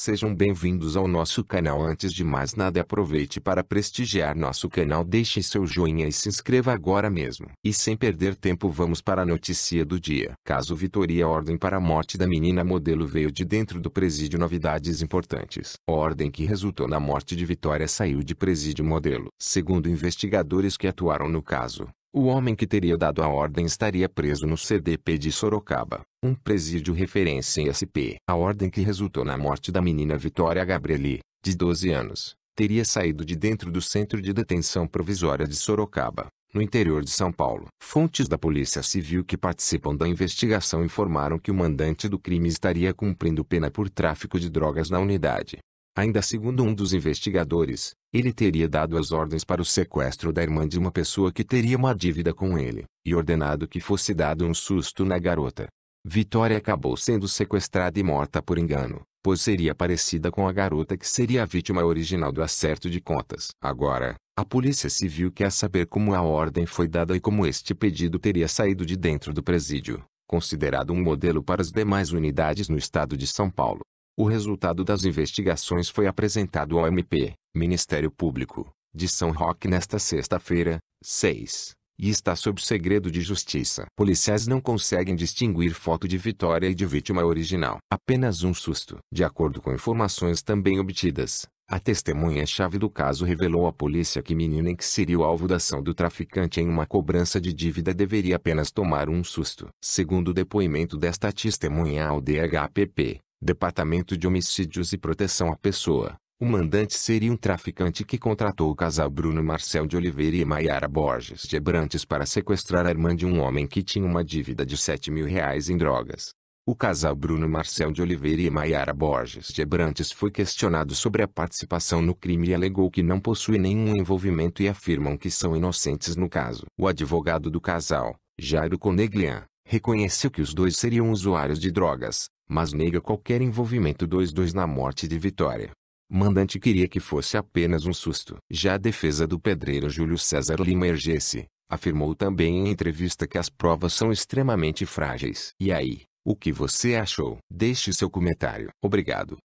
Sejam bem-vindos ao nosso canal. Antes de mais nada, aproveite para prestigiar nosso canal, deixe seu joinha e se inscreva agora mesmo. E sem perder tempo, vamos para a notícia do dia. Caso Vitoria, ordem para a morte da menina modelo veio de dentro do presídio. Novidades importantes. ordem que resultou na morte de Vitória saiu de presídio modelo. Segundo investigadores que atuaram no caso, o homem que teria dado a ordem estaria preso no CDP de Sorocaba, um presídio referência em SP. A ordem que resultou na morte da menina Vitória Gabrieli, de 12 anos, teria saído de dentro do centro de detenção provisória de Sorocaba, no interior de São Paulo. Fontes da Polícia Civil que participam da investigação informaram que o mandante do crime estaria cumprindo pena por tráfico de drogas na unidade. Ainda segundo um dos investigadores, ele teria dado as ordens para o sequestro da irmã de uma pessoa que teria uma dívida com ele, e ordenado que fosse dado um susto na garota. Vitória acabou sendo sequestrada e morta por engano, pois seria parecida com a garota que seria a vítima original do acerto de contas. Agora, a polícia civil quer saber como a ordem foi dada e como este pedido teria saído de dentro do presídio, considerado um modelo para as demais unidades no estado de São Paulo. O resultado das investigações foi apresentado ao MP, Ministério Público, de São Roque nesta sexta-feira, 6, e está sob segredo de justiça. Policiais não conseguem distinguir foto de Vitória e de vítima original. Apenas um susto. De acordo com informações também obtidas, a testemunha-chave do caso revelou à polícia que menina que seria o alvo da ação do traficante em uma cobrança de dívida deveria apenas tomar um susto. Segundo o depoimento desta testemunha ao DHPP, Departamento de Homicídios e Proteção à Pessoa. O mandante seria um traficante que contratou o casal Bruno Marcel de Oliveira e Maiara Borges de Brantes para sequestrar a irmã de um homem que tinha uma dívida de 7 mil reais em drogas. O casal Bruno Marcel de Oliveira e Maiara Borges de Brantes foi questionado sobre a participação no crime e alegou que não possui nenhum envolvimento e afirmam que são inocentes no caso. O advogado do casal, Jairo Coneglian, reconheceu que os dois seriam usuários de drogas, mas nega qualquer envolvimento dos dois na morte de Vitória. Mandante queria que fosse apenas um susto. Já a defesa do pedreiro Júlio César Lima ergesse, afirmou também em entrevista que as provas são extremamente frágeis. E aí, o que você achou? Deixe seu comentário. Obrigado.